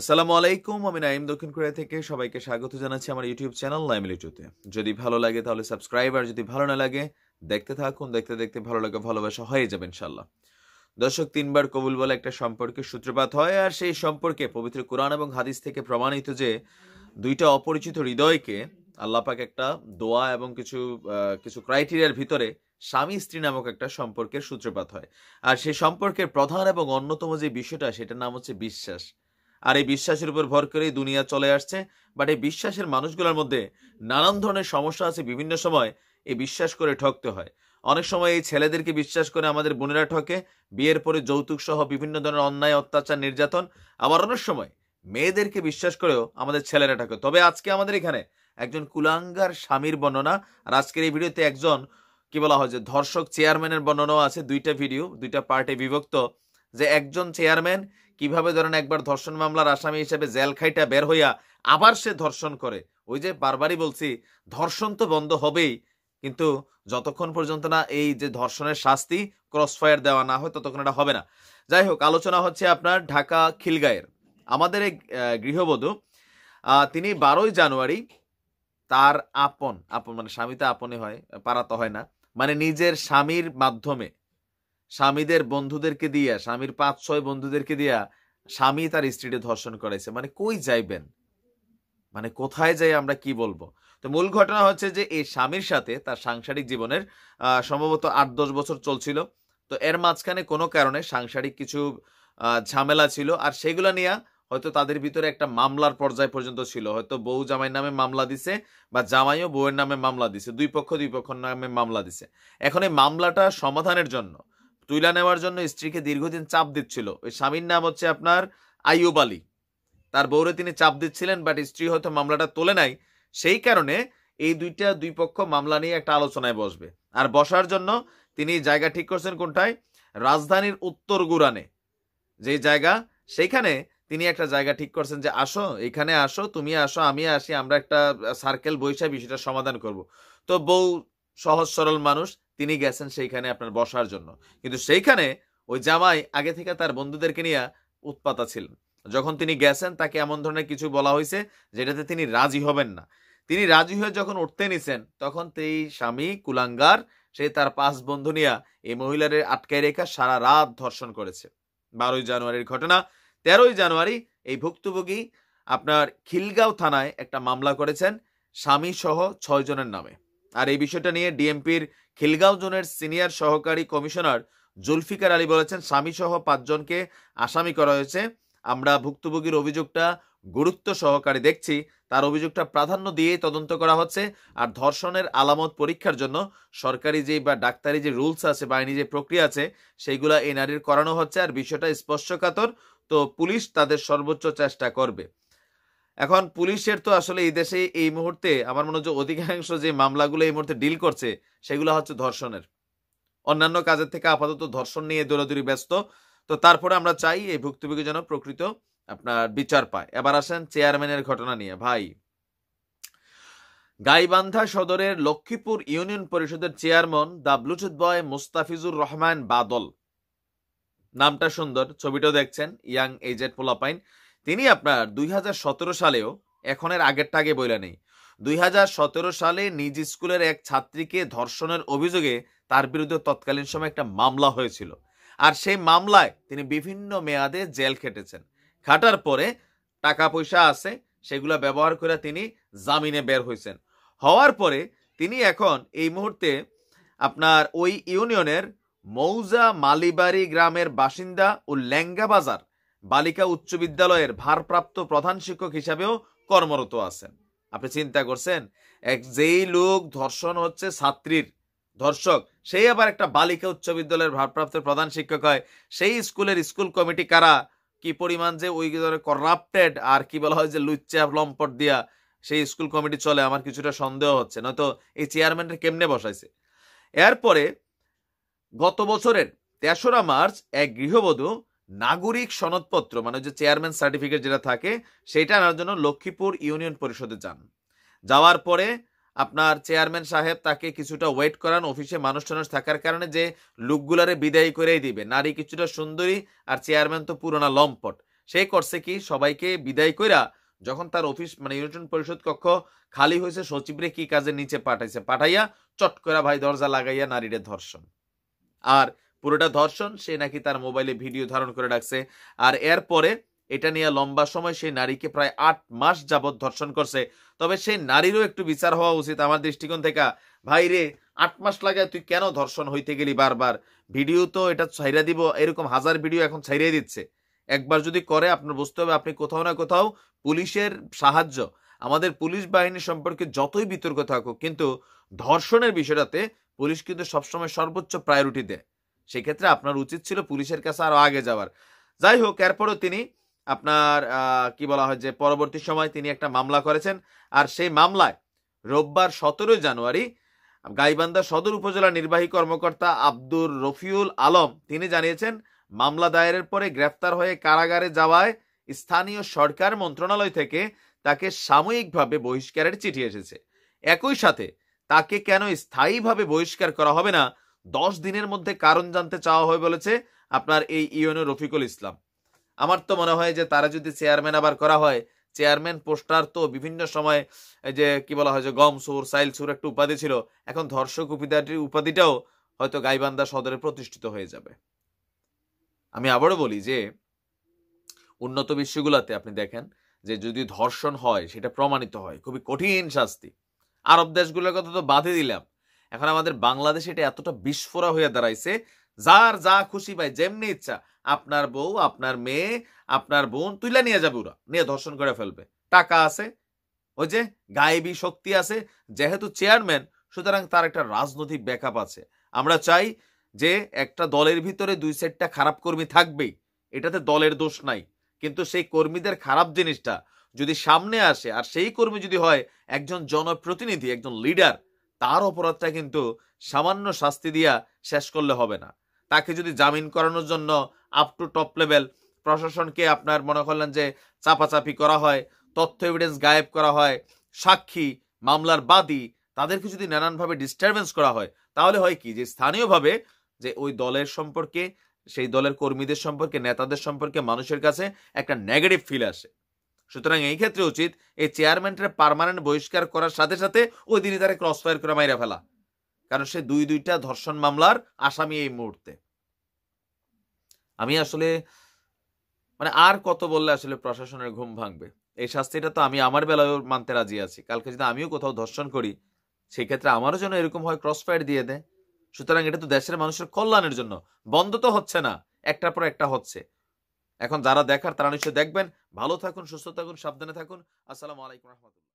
আসসালামু আলাইকুম আমি নাইম দক্ষিণ কোরিয়া থেকে সবাইকে স্বাগত জানাচ্ছি আমার ইউটিউব চ্যানেল নাইম লিটুতে যদি ভালো লাগে তাহলে সাবস্ক্রাইব আর যদি ভালো না লাগে দেখতে থাকুন দেখতে দেখতে ভালো লাগে ভালোবাসা হয়ে যাবে ইনশাল্লাহ দর্শক তিনবার কবুল বলে একটা সম্পর্কের সূত্রপাত হয় আর সেই সম্পর্কে পবিত্র কোরআন এবং হাদিস থেকে প্রমাণিত যে দুইটা অপরিচিত হৃদয়কে আল্লাপাক একটা দোয়া এবং কিছু কিছু ক্রাইটেরিয়ার ভিতরে স্বামী স্ত্রী নামক একটা সম্পর্কের সূত্রপাত হয় আর সেই সম্পর্কের প্রধান এবং অন্যতম যে বিষয়টা সেটার নাম হচ্ছে বিশ্বাস আর এই বিশ্বাসের উপর ভর করেই দুনিয়া চলে আসছে বাট এই বিশ্বাসের মানুষগুলোর মধ্যে নানান ধরনের সমস্যা আছে বিভিন্ন সময় এই বিশ্বাস করে ঠকতে হয় অনেক সময় এই ছেলেদেরকে বিশ্বাস করে আমাদের বোনেরা ঠকে বিয়ের পরে যৌতুক সহ বিভিন্ন ধরনের অন্যায় অত্যাচার নির্যাতন আবার অনেক সময় মেয়েদেরকে বিশ্বাস করেও আমাদের ছেলেরা ঠকে তবে আজকে আমাদের এখানে একজন কুলাঙ্গার স্বামীর বর্ণনা আর আজকের এই ভিডিওতে একজন কি বলা হয় যে ধর্ষক চেয়ারম্যানের বর্ণনাও আছে দুইটা ভিডিও দুইটা পার্টে বিভক্ত যে একজন চেয়ারম্যান কিভাবে ধরেন একবার ধর্ষণ মামলার আসামি হিসেবে জেল খাইটা বের হইয়া আবার সে ধর্ষণ করে ওই যে বারবারই বলছি ধর্ষণ তো বন্ধ হবেই কিন্তু যতক্ষণ পর্যন্ত না এই যে ধর্ষণের শাস্তি ক্রসফায়ার দেওয়া না হয় ততক্ষণ এটা হবে না যাই হোক আলোচনা হচ্ছে আপনার ঢাকা খিলগায়ের আমাদের এই গৃহবধূ তিনি বারোই জানুয়ারি তার আপন আপন মানে স্বামীতে আপনে হয় পারাতে হয় না মানে নিজের স্বামীর মাধ্যমে স্বামীদের বন্ধুদেরকে দিয়া স্বামীর পাঁচ ছয় বন্ধুদেরকে দিয়া স্বামী তার স্ত্রীটি ধর্ষণ করাইছে মানে কই যাইবেন মানে কোথায় যাই আমরা কি বলবো তো মূল ঘটনা হচ্ছে যে এই স্বামীর সাথে তার সাংসারিক জীবনের সম্ভবত আট দশ বছর চলছিল তো এর মাঝখানে কোনো কারণে সাংসারিক কিছু ঝামেলা ছিল আর সেগুলো নিয়ে হয়তো তাদের ভিতরে একটা মামলার পর্যায় পর্যন্ত ছিল হয়তো বউ জামাইয়ের নামে মামলা দিছে বা জামাইও বউয়ের নামে মামলা দিছে দুই পক্ষ দুই পক্ষের নামে মামলা দিছে এখন এই মামলাটা সমাধানের জন্য তুইলা নেওয়ার জন্য স্ত্রীকে দীর্ঘদিন চাপ দিচ্ছিল ওই স্বামীর নাম হচ্ছে আপনার আইয়ুব আলী তার বউরে তিনি চাপ দিচ্ছিলেন বাট স্ত্রী হয়তো মামলাটা তোলে নাই সেই কারণে এই দুইটা দুই পক্ষ মামলা নিয়ে একটা আলোচনায় বসবে আর বসার জন্য তিনি জায়গা ঠিক করছেন কোনটায় রাজধানীর উত্তর গুরানে যে জায়গা সেইখানে তিনি একটা জায়গা ঠিক করছেন যে আসো এখানে আসো তুমি আসো আমি আসি আমরা একটা সার্কেল বৈশা বিষয়টা সমাধান করব তো বউ সহজ সরল মানুষ তিনি গেছেন সেইখানে আপনার বসার জন্য কিন্তু সেইখানে ওই জামাই আগে থেকে তার বন্ধুদেরকে নিয়ে উৎপাতা ছিলেন যখন তিনি গেছেন তাকে এমন ধরনের কিছু বলা হয়েছে যেটাতে তিনি রাজি হবেন না তিনি রাজি হয়ে যখন উঠতে নিছেন তখন তেই স্বামী কুলাঙ্গার সে তার পাঁচ বন্ধু নিয়ে এই মহিলার আটকায় রেখা সারা রাত ধর্ষণ করেছে বারোই জানুয়ারির ঘটনা তেরোই জানুয়ারি এই ভুক্তভোগী আপনার খিলগাঁও থানায় একটা মামলা করেছেন স্বামী সহ ছয় জনের নামে আর এই বিষয়টা নিয়ে ডিএমপির খিলগাঁও জোনের সিনিয়র সহকারী কমিশনার জুলফিকার আলী বলেছেন স্বামী সহ পাঁচজনকে আসামি করা হয়েছে আমরা ভুক্তভোগীর অভিযোগটা গুরুত্ব সহকারে দেখছি তার অভিযোগটা প্রাধান্য দিয়ে তদন্ত করা হচ্ছে আর ধর্ষণের আলামত পরীক্ষার জন্য সরকারি যে বা ডাক্তারি যে রুলস আছে বা আইনি যে প্রক্রিয়া আছে সেইগুলা এই নারীর করানো হচ্ছে আর বিষয়টা স্পর্শকাতর তো পুলিশ তাদের সর্বোচ্চ চেষ্টা করবে এখন পুলিশের তো আসলে এই দেশে এই মুহূর্তে আমার মনে হচ্ছে অধিকাংশ যে মামলাগুলো এই মুহূর্তে ডিল করছে সেগুলো হচ্ছে ধর্ষণের অন্যান্য কাজের থেকে আপাতত ধর্ষণ নিয়ে দৌড়াদৌড়ি ব্যস্ত তো তারপরে আমরা চাই এই ভুক্তভোগী যেন প্রকৃত আপনার বিচার পায় এবার আসেন চেয়ারম্যানের ঘটনা নিয়ে ভাই গাইবান্ধা সদরের লক্ষ্মীপুর ইউনিয়ন পরিষদের chairman the Bluetooth boy Mustafizur Rahman Badal নামটা সুন্দর ছবিটাও দেখছেন ইয়াং এজেড পোলাপাইন তিনি আপনার দুই সালেও এখনের আগেরটা আগে বইলা নেই দুই সালে নিজ স্কুলের এক ছাত্রীকে ধর্ষণের অভিযোগে তার বিরুদ্ধে তৎকালীন সময় একটা মামলা হয়েছিল আর সেই মামলায় তিনি বিভিন্ন মেয়াদে জেল খেটেছেন খাটার পরে টাকা পয়সা আছে সেগুলো ব্যবহার করে তিনি জামিনে বের হয়েছেন হওয়ার পরে তিনি এখন এই মুহূর্তে আপনার ওই ইউনিয়নের মৌজা মালিবাড়ি গ্রামের বাসিন্দা ও ল্যাঙ্গা বাজার বালিকা উচ্চ বিদ্যালয়ের ভারপ্রাপ্ত প্রধান শিক্ষক হিসাবেও কর্মরত আছেন আপনি চিন্তা করছেন এক যেই লোক ধর্ষণ হচ্ছে ছাত্রীর ধর্ষক সেই আবার একটা বালিকা উচ্চ বিদ্যালয়ের ভারপ্রাপ্ত প্রধান শিক্ষক হয় সেই স্কুলের স্কুল কমিটি কারা কি পরিমাণ যে ওই করাপ্টেড আর কি বলা হয় যে লুচ্চা লম্পট দিয়া সেই স্কুল কমিটি চলে আমার কিছুটা সন্দেহ হচ্ছে নয়তো এই চেয়ারম্যানের কেমনে বসাইছে এরপরে গত বছরের তেসরা মার্চ এক গৃহবধূ নাগরিক সনদপত্র মানে যে চেয়ারম্যান সার্টিফিকেট যেটা থাকে সেটা আনার জন্য লক্ষ্মীপুর ইউনিয়ন পরিষদে যান যাওয়ার পরে আপনার চেয়ারম্যান সাহেব তাকে কিছুটা ওয়েট করান অফিসে মানুষ টানুষ থাকার কারণে যে লোকগুলারে বিদায় করেই দিবে নারী কিছুটা সুন্দরী আর চেয়ারম্যান তো পুরোনা লম্পট সে করছে কি সবাইকে বিদায় কইরা যখন তার অফিস মানে ইউনিয়ন পরিষদ কক্ষ খালি হয়েছে সচিবরে কি কাজে নিচে পাঠাইছে পাঠাইয়া চট করা ভাই দরজা লাগাইয়া নারীরে ধর্ষণ আর পুরোটা ধর্ষণ সে নাকি তার মোবাইলে ভিডিও ধারণ করে রাখছে আর এরপরে এটা নিয়ে লম্বা সময় সেই নারীকে প্রায় আট মাস যাবৎ ধর্ষণ করছে তবে সেই নারীরও একটু বিচার হওয়া উচিত আমার দৃষ্টিকোণ থেকে ভাই রে আট মাস লাগায় তুই কেন ধর্ষণ হইতে গেলি বারবার ভিডিও তো এটা ছাইরা দিব এরকম হাজার ভিডিও এখন ছাইরাই দিচ্ছে একবার যদি করে আপনার বুঝতে হবে আপনি কোথাও না কোথাও পুলিশের সাহায্য আমাদের পুলিশ বাহিনী সম্পর্কে যতই বিতর্ক থাকুক কিন্তু ধর্ষণের বিষয়টাতে পুলিশ কিন্তু সবসময় সর্বোচ্চ প্রায়োরিটি দেয় সেক্ষেত্রে আপনার উচিত ছিল পুলিশের কাছে আরও আগে যাওয়ার যাই হোক এরপরও তিনি আপনার কি বলা হয় যে পরবর্তী সময় তিনি একটা মামলা করেছেন আর সেই মামলায় রোববার সতেরোই জানুয়ারি গাইবান্ধা সদর উপজেলা নির্বাহী কর্মকর্তা আব্দুর রফিউল আলম তিনি জানিয়েছেন মামলা দায়েরের পরে গ্রেফতার হয়ে কারাগারে যাওয়ায় স্থানীয় সরকার মন্ত্রণালয় থেকে তাকে সাময়িকভাবে বহিষ্কারের চিঠি এসেছে একই সাথে তাকে কেন স্থায়ীভাবে বহিষ্কার করা হবে না দশ দিনের মধ্যে কারণ জানতে চাওয়া হয় বলেছে আপনার এই ইউনো রফিকুল ইসলাম আমার তো মনে হয় যে তারা যদি চেয়ারম্যান আবার করা হয় চেয়ারম্যান পোস্টার তো বিভিন্ন সময় যে কি বলা হয় যে গম সুর সাইল সুর একটা উপাধি ছিল এখন ধর্ষক উপাধিটির উপাধিটাও হয়তো গাইবান্ধা সদরে প্রতিষ্ঠিত হয়ে যাবে আমি আবারও বলি যে উন্নত বিশ্বগুলাতে আপনি দেখেন যে যদি ধর্ষণ হয় সেটা প্রমাণিত হয় খুবই কঠিন শাস্তি আরব দেশগুলোর কথা তো বাঁধে দিলাম এখন আমাদের বাংলাদেশে এটা এতটা বিস্ফোরা হয়ে দাঁড়াইছে যার যা খুশি ভাই যেমনি ইচ্ছা আপনার বউ আপনার মেয়ে আপনার বোন তুইলা নিয়ে যাবে ওরা নিয়ে ধর্ষণ করে ফেলবে টাকা আছে ওই যে গায়েবি শক্তি আছে যেহেতু চেয়ারম্যান সুতরাং তার একটা রাজনৈতিক ব্যাকআপ আছে আমরা চাই যে একটা দলের ভিতরে দুই সেটটা খারাপ কর্মী থাকবেই এটাতে দলের দোষ নাই কিন্তু সেই কর্মীদের খারাপ জিনিসটা যদি সামনে আসে আর সেই কর্মী যদি হয় একজন জনপ্রতিনিধি একজন লিডার তার অপরাধটা কিন্তু সামান্য শাস্তি দিয়া শেষ করলে হবে না তাকে যদি জামিন করানোর জন্য আপ টু টপ লেভেল প্রশাসনকে আপনার মনে করলেন যে চাপাচাপি করা হয় তথ্য এভিডেন্স গায়েব করা হয় সাক্ষী মামলার বাদী তাদেরকে যদি নানানভাবে ডিস্টারবেন্স করা হয় তাহলে হয় কি যে স্থানীয়ভাবে যে ওই দলের সম্পর্কে সেই দলের কর্মীদের সম্পর্কে নেতাদের সম্পর্কে মানুষের কাছে একটা নেগেটিভ ফিল আসে সুতরাং এই ক্ষেত্রে উচিত এই চেয়ারম্যানটা পারমানেন্ট বহিষ্কার করার সাথে সাথে ওই দিনই তারা ক্রস ফায়ার করে মাইরা ফেলা কারণ সে দুই দুইটা ধর্ষণ মামলার আসামি এই মুহূর্তে আমি আসলে মানে আর কত বললে আসলে প্রশাসনের ঘুম ভাঙবে এই শাস্তিটা তো আমি আমার বেলায়ও মানতে রাজি আছি কালকে যদি আমিও কোথাও ধর্ষণ করি সেই ক্ষেত্রে আমারও যেন এরকম হয় ক্রস ফায়ার দিয়ে দেয় সুতরাং এটা তো দেশের মানুষের কল্যাণের জন্য বন্ধ তো হচ্ছে না একটার পর একটা হচ্ছে এখন যারা দেখার তারা নিশ্চয়ই দেখবেন ভালো থাকুন সুস্থ থাকুন সাবধানে থাকুন আসসালামু আলাইকুম রহমতুল্লাহ